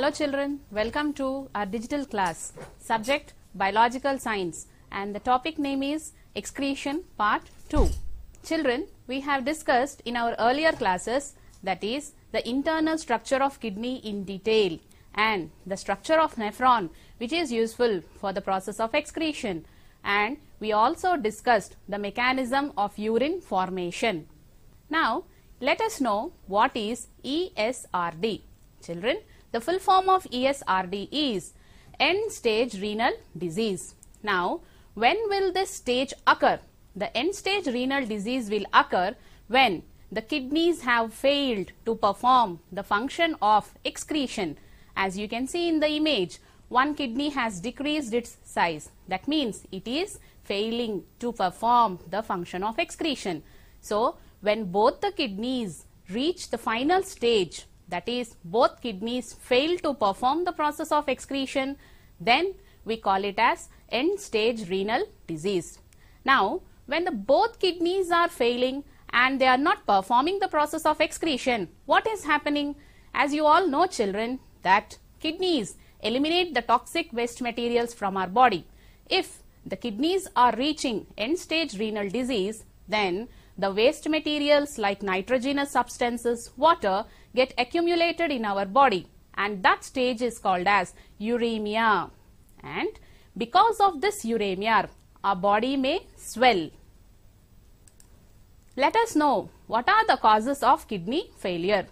Hello children, welcome to our digital class. Subject Biological Science and the topic name is Excretion Part 2. Children, we have discussed in our earlier classes that is the internal structure of kidney in detail and the structure of nephron which is useful for the process of excretion and we also discussed the mechanism of urine formation. Now, let us know what is ESRD. Children, the full form of ESRD is end-stage renal disease. Now, when will this stage occur? The end-stage renal disease will occur when the kidneys have failed to perform the function of excretion. As you can see in the image, one kidney has decreased its size. That means it is failing to perform the function of excretion. So, when both the kidneys reach the final stage that is both kidneys fail to perform the process of excretion, then we call it as end stage renal disease. Now, when the both kidneys are failing and they are not performing the process of excretion, what is happening? As you all know children that kidneys eliminate the toxic waste materials from our body. If the kidneys are reaching end stage renal disease, then the waste materials like nitrogenous substances, water get accumulated in our body and that stage is called as uremia. And because of this uremia, our body may swell. Let us know what are the causes of kidney failure.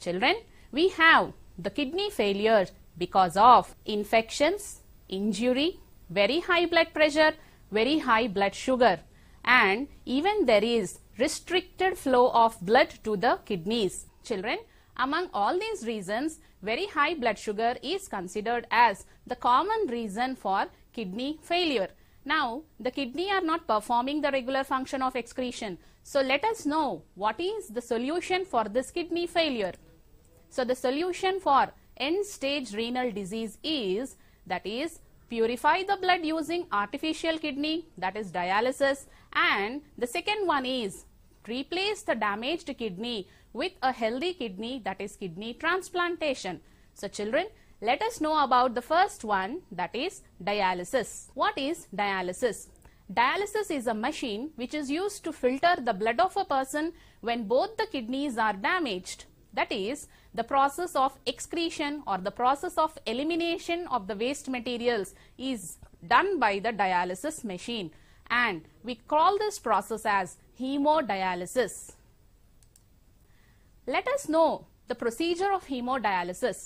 Children, we have the kidney failure because of infections, injury, very high blood pressure, very high blood sugar and even there is restricted flow of blood to the kidneys. Children, among all these reasons, very high blood sugar is considered as the common reason for kidney failure. Now, the kidney are not performing the regular function of excretion. So, let us know what is the solution for this kidney failure. So, the solution for end-stage renal disease is that is purify the blood using artificial kidney that is dialysis and the second one is replace the damaged kidney with a healthy kidney that is kidney transplantation. So children, let us know about the first one that is dialysis. What is dialysis? Dialysis is a machine which is used to filter the blood of a person when both the kidneys are damaged. That is the process of excretion or the process of elimination of the waste materials is done by the dialysis machine and we call this process as hemodialysis. Let us know the procedure of hemodialysis.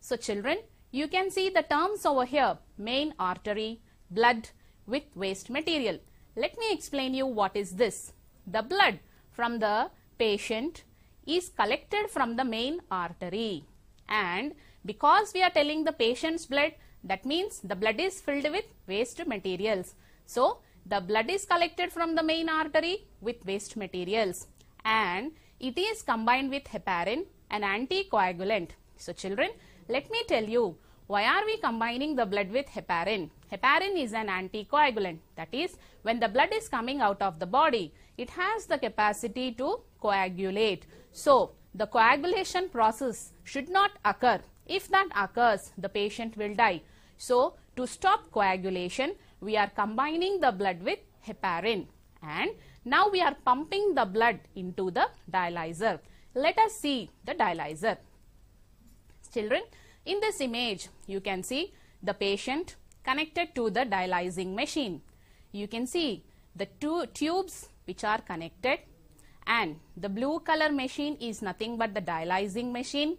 So children, you can see the terms over here, main artery, blood with waste material. Let me explain you what is this. The blood from the patient is collected from the main artery and because we are telling the patient's blood, that means the blood is filled with waste materials. So, the blood is collected from the main artery with waste materials and it is combined with heparin, an anticoagulant. So children, let me tell you, why are we combining the blood with heparin? Heparin is an anticoagulant. That is, when the blood is coming out of the body, it has the capacity to coagulate. So, the coagulation process should not occur. If that occurs, the patient will die. So, to stop coagulation, we are combining the blood with heparin. And now we are pumping the blood into the dialyzer. Let us see the dialyzer. Children, in this image, you can see the patient connected to the dialyzing machine. You can see the two tubes which are connected and the blue color machine is nothing but the dialyzing machine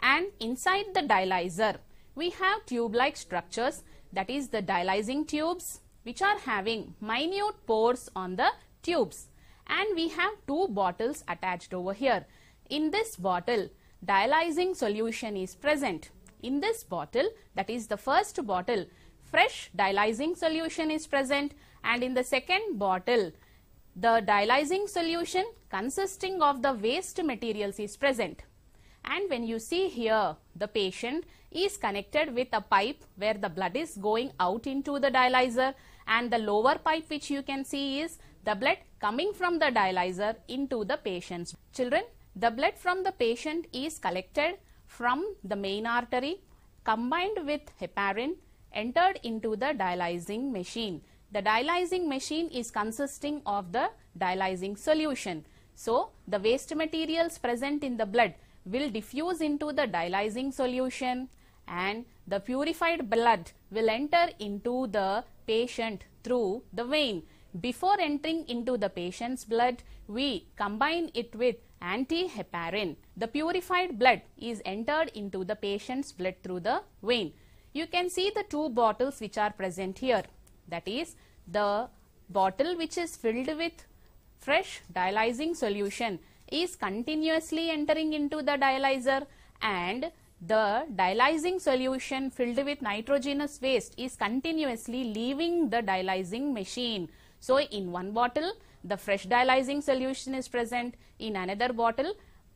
and inside the dialyzer we have tube-like structures that is the dialyzing tubes which are having minute pores on the tubes. And we have two bottles attached over here. In this bottle, dialyzing solution is present. In this bottle, that is the first bottle, fresh dialyzing solution is present and in the second bottle, the dialyzing solution consisting of the waste materials is present. And when you see here, the patient is connected with a pipe where the blood is going out into the dialyzer and the lower pipe which you can see is the blood coming from the dialyzer into the patient's. Children, the blood from the patient is collected from the main artery combined with heparin entered into the dialyzing machine. The dialyzing machine is consisting of the dialyzing solution. So, the waste materials present in the blood will diffuse into the dialyzing solution and the purified blood will enter into the patient through the vein. Before entering into the patient's blood, we combine it with antiheparin. The purified blood is entered into the patient's blood through the vein. You can see the two bottles which are present here. That is the bottle which is filled with fresh dialyzing solution is continuously entering into the dialyzer and the dialyzing solution filled with nitrogenous waste is continuously leaving the dialyzing machine. So in one bottle, the fresh dialyzing solution is present. In another bottle,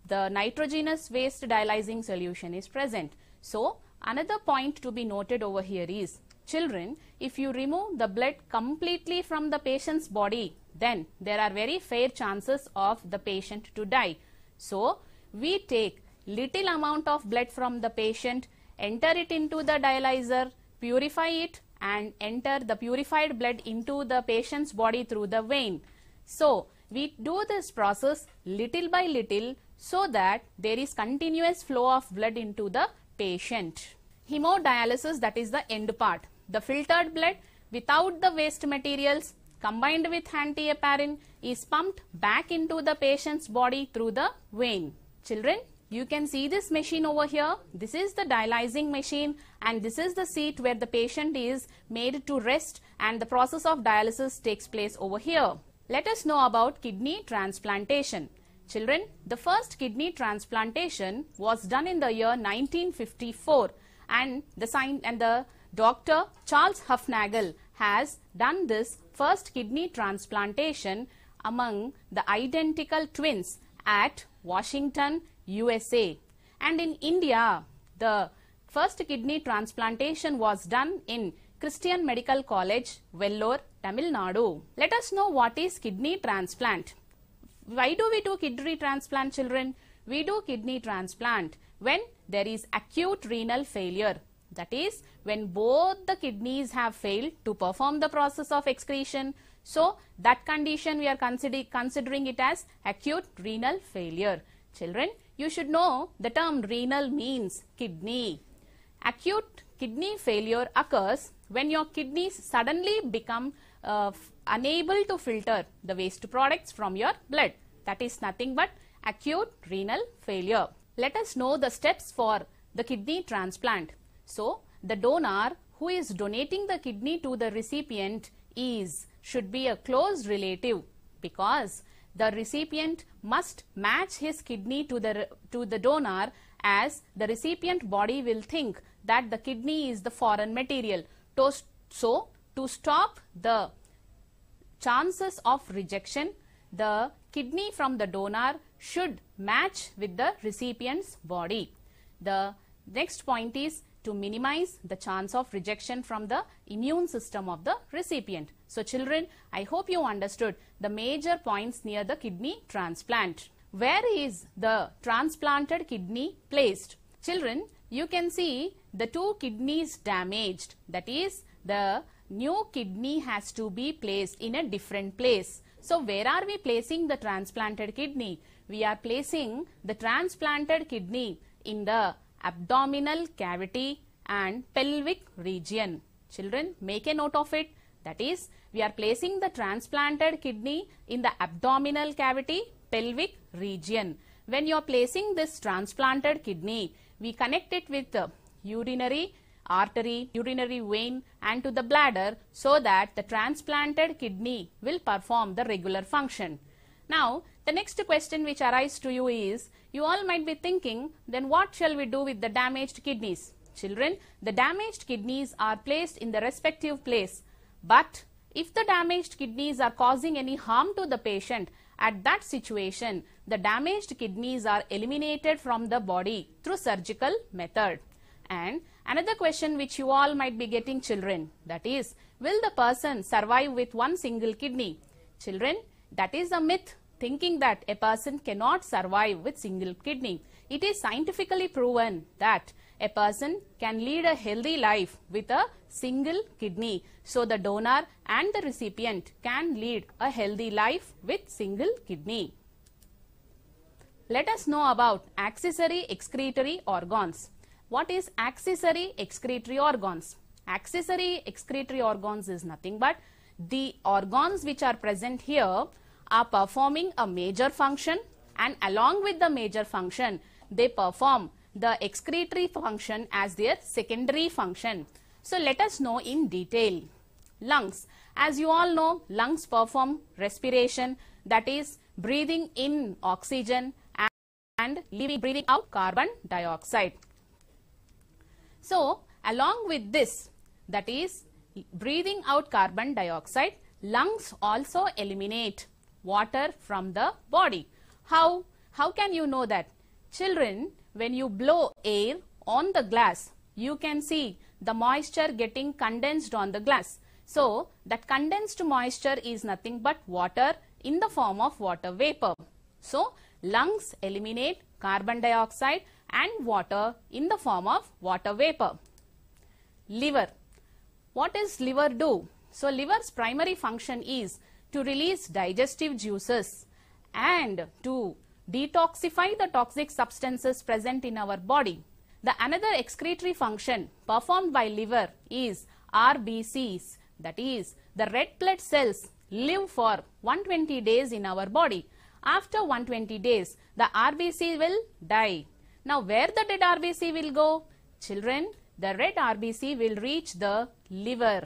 the nitrogenous waste dialyzing solution is present. So another point to be noted over here is children, if you remove the blood completely from the patient's body, then there are very fair chances of the patient to die. So, we take little amount of blood from the patient, enter it into the dialyzer, purify it and enter the purified blood into the patient's body through the vein. So, we do this process little by little so that there is continuous flow of blood into the patient. Hemodialysis that is the end part. The filtered blood without the waste materials combined with antiheparin is pumped back into the patient's body through the vein. Children, you can see this machine over here. This is the dialyzing machine and this is the seat where the patient is made to rest and the process of dialysis takes place over here. Let us know about kidney transplantation. Children, the first kidney transplantation was done in the year 1954 and the sign and the doctor Charles Hufnagel has done this first kidney transplantation among the identical twins at Washington USA. And in India, the first kidney transplantation was done in Christian Medical College, Vellore, Tamil Nadu. Let us know what is kidney transplant. Why do we do kidney transplant children? We do kidney transplant when there is acute renal failure. That is when both the kidneys have failed to perform the process of excretion. So that condition we are consider considering it as acute renal failure. Children, you should know the term renal means kidney. Acute kidney failure occurs when your kidneys suddenly become uh, unable to filter the waste products from your blood. That is nothing but acute renal failure. Let us know the steps for the kidney transplant. So, the donor who is donating the kidney to the recipient is should be a close relative because the recipient must match his kidney to the, to the donor as the recipient body will think that the kidney is the foreign material. So, to stop the chances of rejection, the kidney from the donor should match with the recipient's body. The next point is to minimize the chance of rejection from the immune system of the recipient. So children, I hope you understood the major points near the kidney transplant. Where is the transplanted kidney placed? Children, you can see the two kidneys damaged. That is, the new kidney has to be placed in a different place. So where are we placing the transplanted kidney? We are placing the transplanted kidney in the abdominal cavity and pelvic region. Children, make a note of it. That is, we are placing the transplanted kidney in the abdominal cavity pelvic region. When you are placing this transplanted kidney, we connect it with the urinary artery, urinary vein and to the bladder so that the transplanted kidney will perform the regular function. Now, the next question which arises to you is, you all might be thinking, then what shall we do with the damaged kidneys? Children, the damaged kidneys are placed in the respective place but if the damaged kidneys are causing any harm to the patient, at that situation, the damaged kidneys are eliminated from the body through surgical method. And another question which you all might be getting children, that is, will the person survive with one single kidney? Children, that is a myth thinking that a person cannot survive with single kidney. It is scientifically proven that a person can lead a healthy life with a single kidney. So the donor and the recipient can lead a healthy life with single kidney. Let us know about accessory excretory organs. What is accessory excretory organs? Accessory excretory organs is nothing but the organs which are present here are performing a major function and along with the major function they perform the excretory function as their secondary function. So let us know in detail. Lungs. As you all know, lungs perform respiration that is breathing in oxygen and leaving breathing out carbon dioxide. So along with this that is breathing out carbon dioxide, lungs also eliminate water from the body. How? How can you know that? Children, when you blow air on the glass, you can see the moisture getting condensed on the glass. So, that condensed moisture is nothing but water in the form of water vapor. So, lungs eliminate carbon dioxide and water in the form of water vapor. Liver. What does liver do? So, liver's primary function is to release digestive juices and to detoxify the toxic substances present in our body. The another excretory function performed by liver is RBCs that is the red blood cells live for 120 days in our body. After 120 days the RBC will die. Now where the dead RBC will go? Children the red RBC will reach the liver.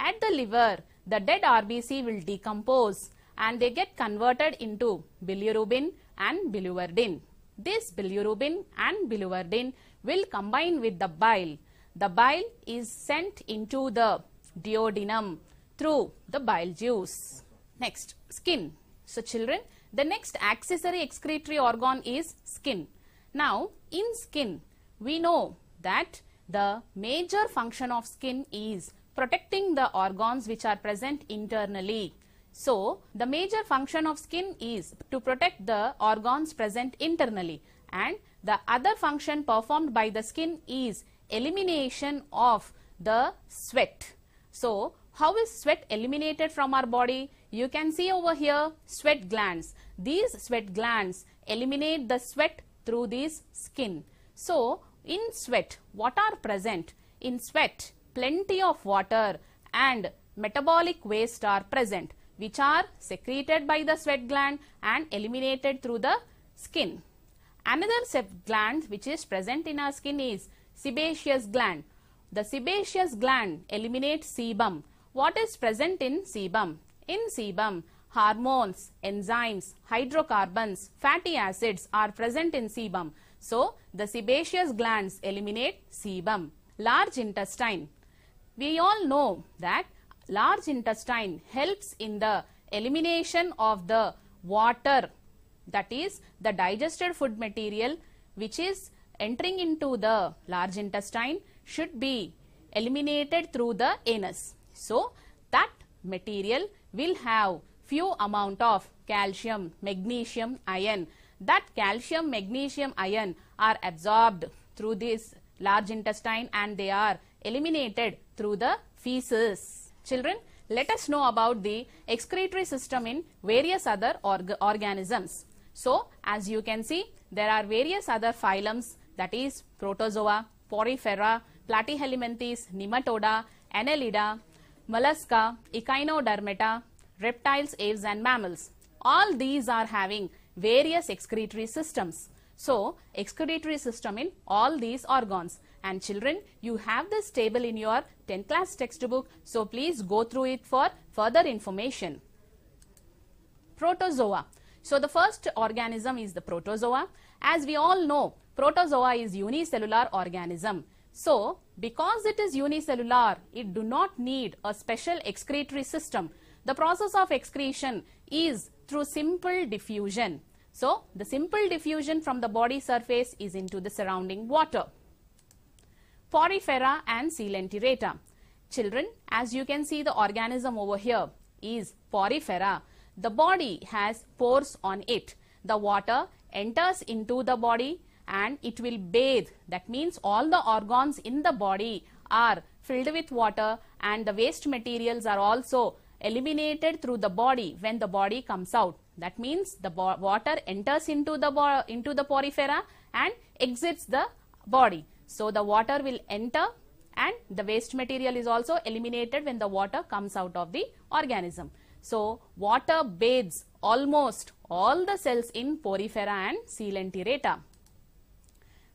At the liver the dead RBC will decompose and they get converted into bilirubin and bilirubin. This bilirubin and bilirubin will combine with the bile. The bile is sent into the duodenum through the bile juice. Next, skin. So children, the next accessory excretory organ is skin. Now, in skin, we know that the major function of skin is protecting the organs which are present internally. So, the major function of skin is to protect the organs present internally and the other function performed by the skin is elimination of the sweat. So, how is sweat eliminated from our body? You can see over here sweat glands. These sweat glands eliminate the sweat through this skin. So, in sweat, what are present? In sweat, plenty of water and metabolic waste are present which are secreted by the sweat gland and eliminated through the skin. Another gland which is present in our skin is sebaceous gland. The sebaceous gland eliminates sebum. What is present in sebum? In sebum, hormones, enzymes, hydrocarbons, fatty acids are present in sebum. So, the sebaceous glands eliminate sebum. Large intestine. We all know that large intestine helps in the elimination of the water that is the digested food material which is entering into the large intestine should be eliminated through the anus. So, that material will have few amount of calcium, magnesium, iron. That calcium, magnesium, iron are absorbed through this large intestine and they are eliminated through the feces. Children, let us know about the excretory system in various other org organisms. So, as you can see, there are various other phylums that is protozoa, porifera, platyhelminthes, nematoda, annelida, mollusca, echinodermata, reptiles, apes and mammals. All these are having various excretory systems. So, excretory system in all these organs. And children, you have this table in your 10th class textbook, so please go through it for further information. Protozoa. So the first organism is the protozoa. As we all know, protozoa is unicellular organism. So, because it is unicellular, it do not need a special excretory system. The process of excretion is through simple diffusion. So, the simple diffusion from the body surface is into the surrounding water porifera and C. Children, as you can see the organism over here is porifera. The body has pores on it. The water enters into the body and it will bathe. That means all the organs in the body are filled with water and the waste materials are also eliminated through the body when the body comes out. That means the water enters into the, into the porifera and exits the body. So the water will enter and the waste material is also eliminated when the water comes out of the organism. So water bathes almost all the cells in porifera and coelenterata.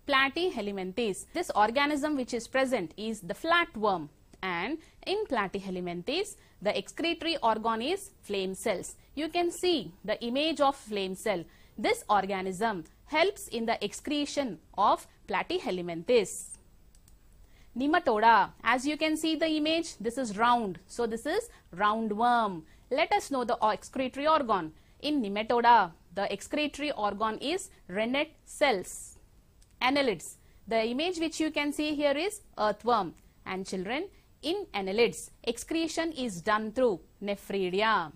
Platyhelminthes. This organism which is present is the flatworm and in platyhelminthes the excretory organ is flame cells. You can see the image of flame cell. This organism helps in the excretion of platyhelminthes. Nematoda, as you can see the image, this is round. So this is roundworm. Let us know the excretory organ. In nematoda, the excretory organ is rennet cells, annelids. The image which you can see here is earthworm. And children, in annelids, excretion is done through nephridia.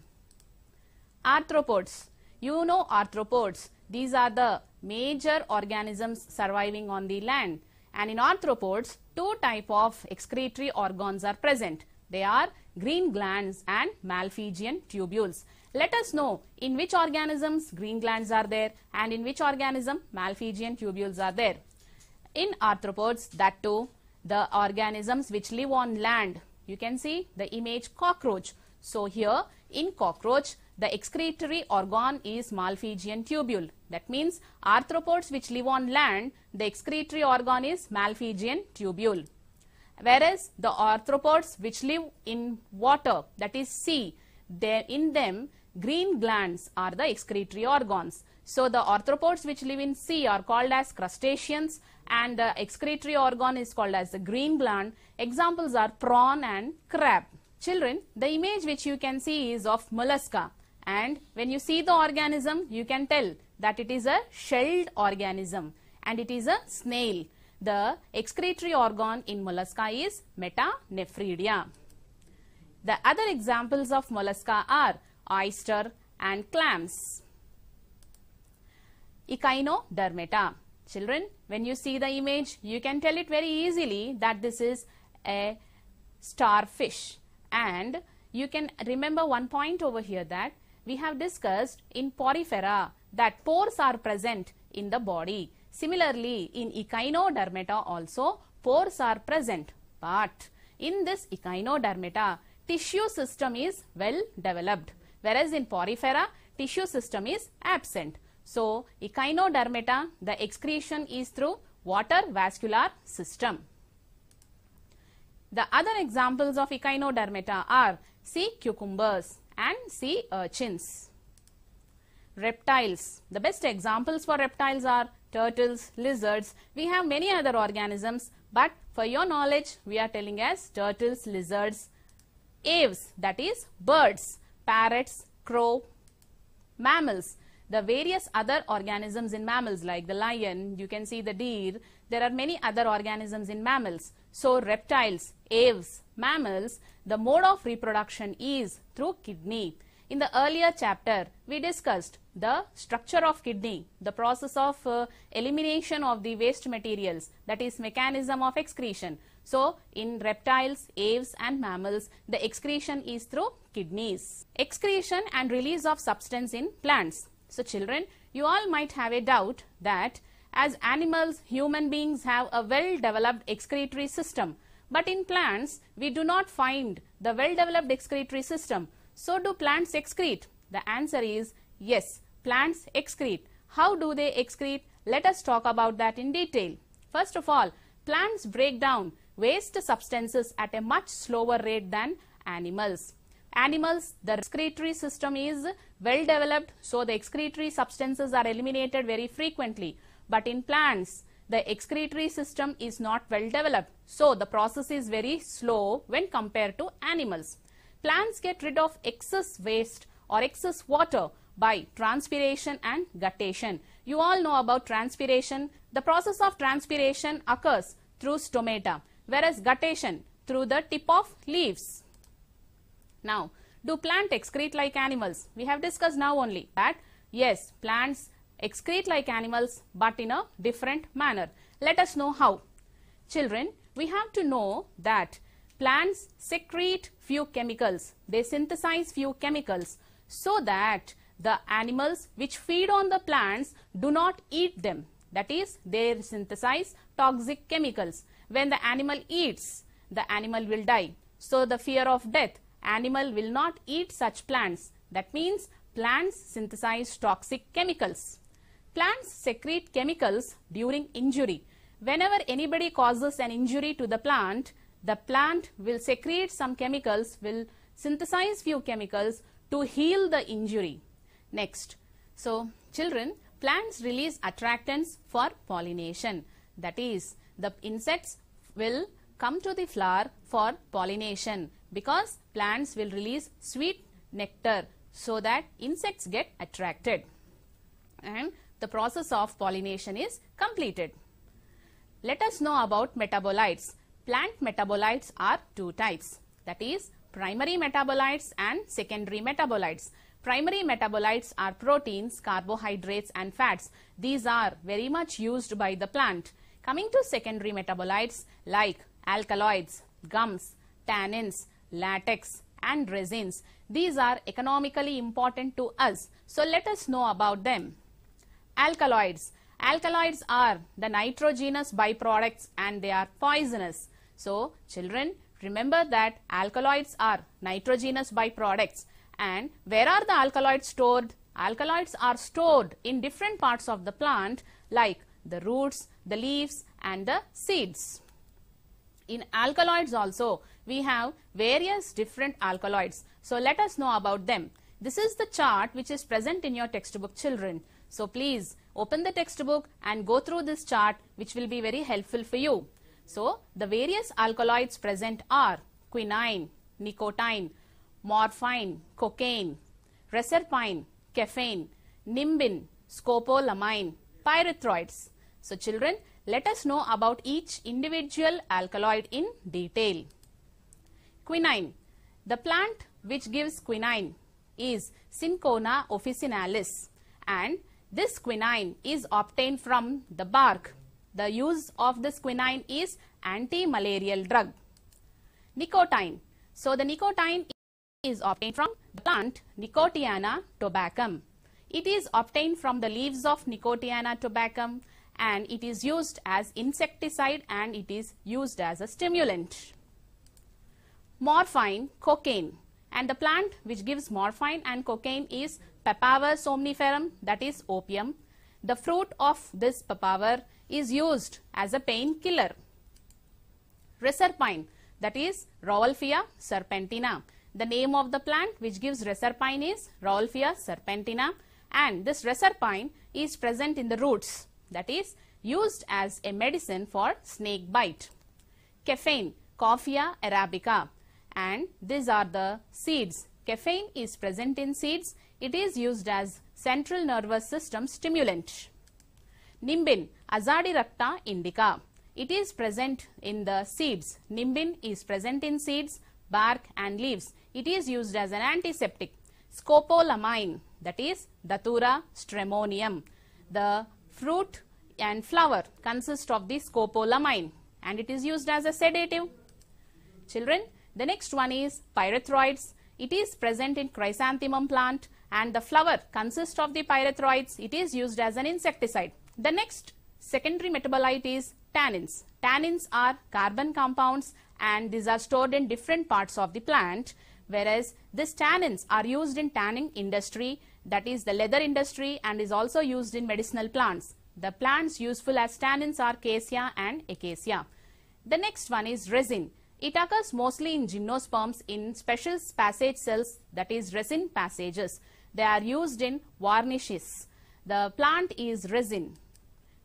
Arthropods. You know arthropods. These are the major organisms surviving on the land. And in arthropods, two type of excretory organs are present. They are green glands and malphigian tubules. Let us know in which organisms green glands are there and in which organism malphigian tubules are there. In arthropods, that too, the organisms which live on land, you can see the image cockroach. So here in cockroach, the excretory organ is Malphigian tubule. That means arthropods which live on land, the excretory organ is Malphigian tubule. Whereas the arthropods which live in water, that is sea, there in them green glands are the excretory organs. So the arthropods which live in sea are called as crustaceans and the excretory organ is called as the green gland. Examples are prawn and crab. Children, the image which you can see is of mollusca. And when you see the organism, you can tell that it is a shelled organism and it is a snail. The excretory organ in mollusca is metanephridia. The other examples of mollusca are oyster and clams. Echinodermata. Children, when you see the image, you can tell it very easily that this is a starfish. And you can remember one point over here that we have discussed in porifera that pores are present in the body. Similarly, in echinodermata also pores are present. But in this echinodermata, tissue system is well developed. Whereas in porifera, tissue system is absent. So, echinodermata, the excretion is through water vascular system. The other examples of echinodermata are sea cucumbers, and sea urchins. Uh, reptiles. The best examples for reptiles are turtles, lizards. We have many other organisms but for your knowledge we are telling as turtles, lizards, aves that is birds, parrots, crow, mammals. The various other organisms in mammals like the lion, you can see the deer, there are many other organisms in mammals. So reptiles, aves, mammals, the mode of reproduction is through kidney. In the earlier chapter, we discussed the structure of kidney, the process of uh, elimination of the waste materials, that is mechanism of excretion. So, in reptiles, aves and mammals, the excretion is through kidneys. Excretion and release of substance in plants. So, children, you all might have a doubt that as animals, human beings have a well-developed excretory system. But in plants, we do not find the well-developed excretory system. So do plants excrete? The answer is yes, plants excrete. How do they excrete? Let us talk about that in detail. First of all, plants break down waste substances at a much slower rate than animals. Animals, the excretory system is well developed, so the excretory substances are eliminated very frequently. But in plants, the excretory system is not well developed. So the process is very slow when compared to animals. Plants get rid of excess waste or excess water by transpiration and guttation. You all know about transpiration. The process of transpiration occurs through stomata, whereas guttation through the tip of leaves. Now, do plant excrete like animals? We have discussed now only that yes, plants excrete like animals but in a different manner. Let us know how. Children, we have to know that plants secrete few chemicals. They synthesize few chemicals so that the animals which feed on the plants do not eat them. That is, they synthesize toxic chemicals. When the animal eats, the animal will die. So, the fear of death, animal will not eat such plants. That means, plants synthesize toxic chemicals. Plants secrete chemicals during injury. Whenever anybody causes an injury to the plant, the plant will secrete some chemicals, will synthesize few chemicals to heal the injury. Next, so children, plants release attractants for pollination. That is, the insects will come to the flower for pollination because plants will release sweet nectar so that insects get attracted. And the process of pollination is completed. Let us know about metabolites. Plant metabolites are two types that is primary metabolites and secondary metabolites. Primary metabolites are proteins, carbohydrates and fats. These are very much used by the plant. Coming to secondary metabolites like alkaloids, gums, tannins, latex and resins. These are economically important to us. So let us know about them alkaloids. Alkaloids are the nitrogenous byproducts and they are poisonous. So, children, remember that alkaloids are nitrogenous byproducts. And where are the alkaloids stored? Alkaloids are stored in different parts of the plant like the roots, the leaves and the seeds. In alkaloids also, we have various different alkaloids. So, let us know about them. This is the chart which is present in your textbook children. So please open the textbook and go through this chart which will be very helpful for you. So the various alkaloids present are quinine, nicotine, morphine, cocaine, reserpine, caffeine, nimbin, scopolamine, pyrethroids. So children, let us know about each individual alkaloid in detail. Quinine. The plant which gives quinine is Cinchona officinalis and this quinine is obtained from the bark. The use of this quinine is anti-malarial drug. Nicotine. So the nicotine is obtained from the plant Nicotiana tobacum. It is obtained from the leaves of Nicotiana tobacum and it is used as insecticide and it is used as a stimulant. Morphine, cocaine. And the plant which gives morphine and cocaine is Papaver somniferum that is opium. The fruit of this papaver is used as a painkiller. Reserpine that is Rolfia serpentina. The name of the plant which gives reserpine is Rolfia serpentina and this reserpine is present in the roots that is used as a medicine for snake bite. Caffeine, Coffea arabica and these are the seeds. Caffeine is present in seeds. It is used as central nervous system stimulant. Nimbin, Azadirachta indica. It is present in the seeds. Nimbin is present in seeds, bark and leaves. It is used as an antiseptic. Scopolamine, that is Datura stremonium. The fruit and flower consist of the scopolamine and it is used as a sedative. Children, the next one is pyrethroids. It is present in chrysanthemum plant and the flower consists of the pyrethroids. It is used as an insecticide. The next secondary metabolite is tannins. Tannins are carbon compounds and these are stored in different parts of the plant whereas these tannins are used in tanning industry that is the leather industry and is also used in medicinal plants. The plants useful as tannins are cassia and acacia. The next one is resin. It occurs mostly in gymnosperms in special passage cells that is resin passages. They are used in varnishes. The plant is resin.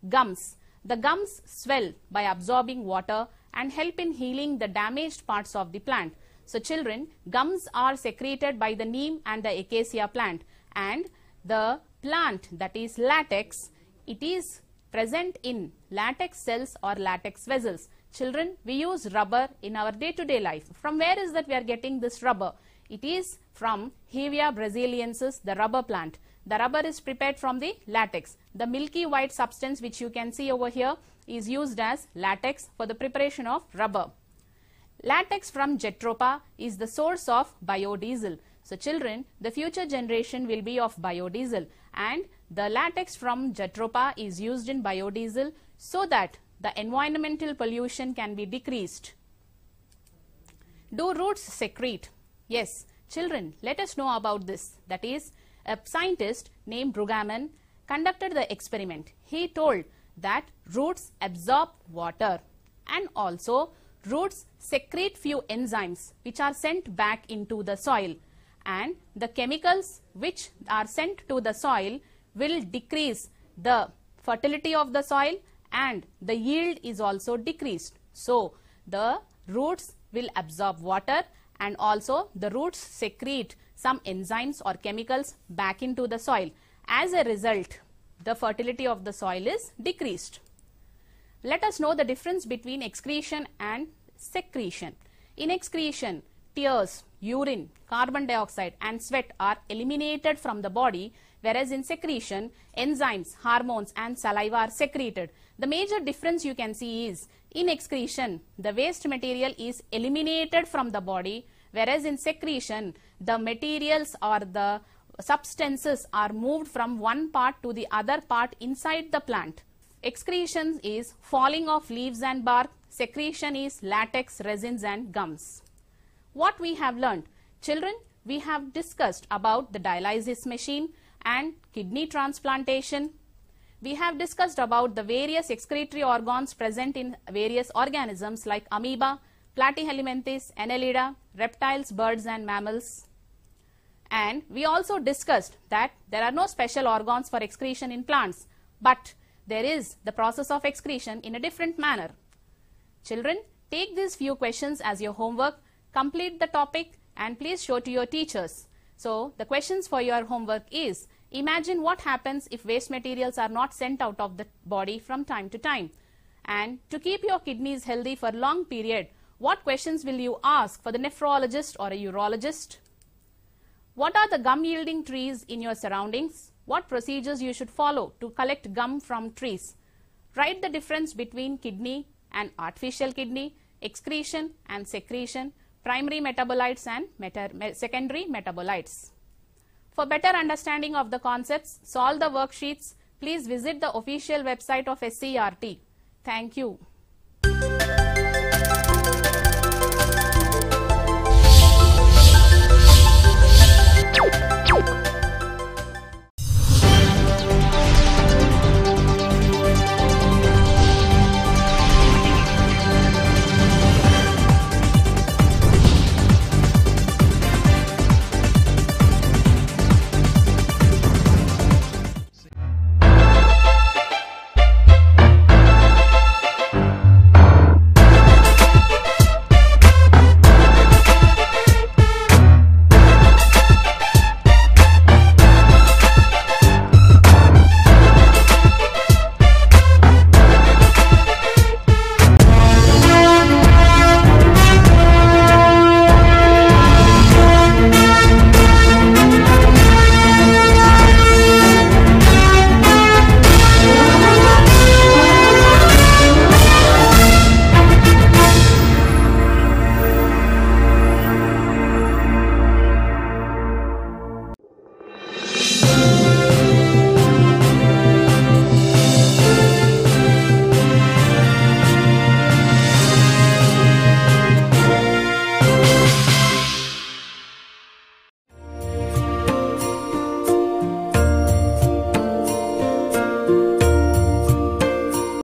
Gums. The gums swell by absorbing water and help in healing the damaged parts of the plant. So children, gums are secreted by the neem and the acacia plant and the plant that is latex, it is present in latex cells or latex vessels. Children, we use rubber in our day-to-day -day life. From where is that we are getting this rubber? It is from Hevia brasiliensis, the rubber plant. The rubber is prepared from the latex. The milky white substance which you can see over here is used as latex for the preparation of rubber. Latex from Jetropa is the source of biodiesel. So children, the future generation will be of biodiesel and the latex from Jetropa is used in biodiesel so that the environmental pollution can be decreased. Do roots secrete? Yes, children, let us know about this. That is, a scientist named Brueggemann conducted the experiment. He told that roots absorb water and also roots secrete few enzymes which are sent back into the soil and the chemicals which are sent to the soil will decrease the fertility of the soil and the yield is also decreased. So, the roots will absorb water and also the roots secrete some enzymes or chemicals back into the soil. As a result, the fertility of the soil is decreased. Let us know the difference between excretion and secretion. In excretion, tears, urine, carbon dioxide and sweat are eliminated from the body whereas in secretion, enzymes, hormones and saliva are secreted. The major difference you can see is in excretion, the waste material is eliminated from the body, whereas in secretion, the materials or the substances are moved from one part to the other part inside the plant. Excretion is falling of leaves and bark. Secretion is latex, resins and gums. What we have learned? Children, we have discussed about the dialysis machine, and kidney transplantation. We have discussed about the various excretory organs present in various organisms like amoeba, platyhelminthes, annelida, reptiles, birds and mammals. And we also discussed that there are no special organs for excretion in plants, but there is the process of excretion in a different manner. Children, take these few questions as your homework, complete the topic and please show to your teachers. So, the questions for your homework is, imagine what happens if waste materials are not sent out of the body from time to time. And to keep your kidneys healthy for long period, what questions will you ask for the nephrologist or a urologist? What are the gum yielding trees in your surroundings? What procedures you should follow to collect gum from trees? Write the difference between kidney and artificial kidney, excretion and secretion primary metabolites and meta secondary metabolites. For better understanding of the concepts, solve the worksheets, please visit the official website of SCRT. Thank you.